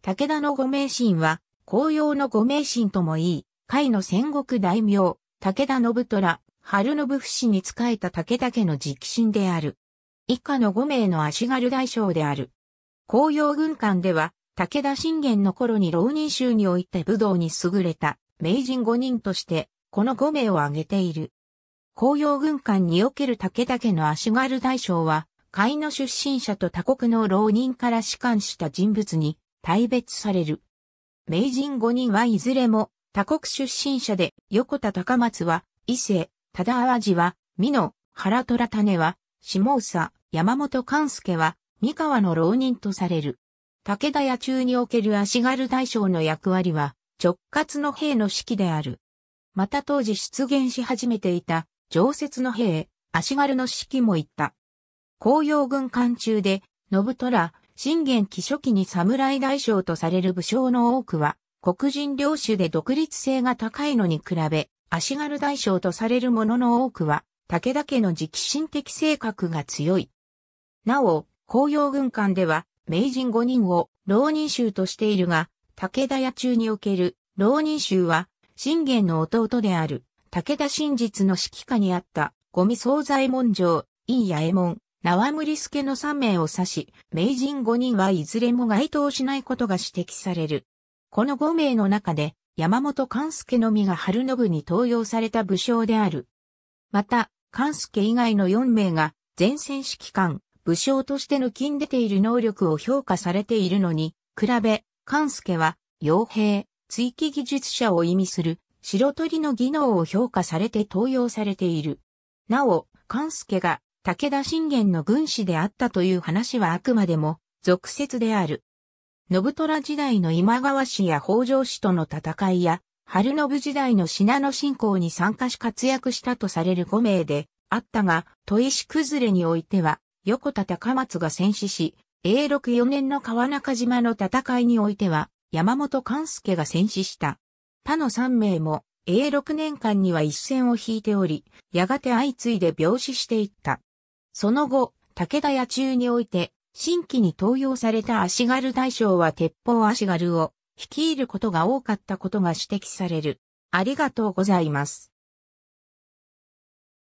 武田の御名神は、紅葉の御名神ともいい、甲斐の戦国大名、武田信虎、春信不死に仕えた武田家の直臣である。以下の五名の足軽大将である。紅葉軍艦では、武田信玄の頃に浪人衆において武道に優れた名人五人として、この五名を挙げている。紅葉軍艦における武田家の足軽大将は、海の出身者と他国の浪人から士官した人物に大別される。名人5人はいずれも他国出身者で、横田高松は、伊勢、忠淡路は、美濃、原虎種は、下総、山本勘助は、三河の浪人とされる。武田野中における足軽大将の役割は、直轄の兵の指揮である。また当時出現し始めていた、常設の兵、足軽の指揮も言った。紅葉軍艦中で、信虎、信玄期初期に侍大将とされる武将の多くは、黒人領主で独立性が高いのに比べ、足軽大将とされる者の多くは、武田家の直進的性格が強い。なお、紅葉軍艦では、名人5人を浪人衆としているが、武田野中における浪人衆は、信玄の弟である、武田真実の指揮下にあった、ゴミ惣菜文いいやえ衛門、縄無理助の3名を指し、名人5人はいずれも該当しないことが指摘される。この5名の中で、山本勘助のみが春信に登用された武将である。また、勘助以外の4名が、前線指揮官、武将として抜きん出ている能力を評価されているのに、比べ、勘助は、傭兵、追記技術者を意味する、白鳥の技能を評価されて登用されている。なお、勘助が武田信玄の軍師であったという話はあくまでも、俗説である。信虎時代の今川氏や北条氏との戦いや、春信時代の信濃信仰に参加し活躍したとされる5名で、あったが、砥石崩れにおいては、横田高松が戦死し、永禄4年の川中島の戦いにおいては、山本勘助が戦死した。他の3名も、永禄年間には一線を引いており、やがて相次いで病死していった。その後、武田野中において、新規に登用された足軽大将は鉄砲足軽を率いることが多かったことが指摘される。ありがとうございます。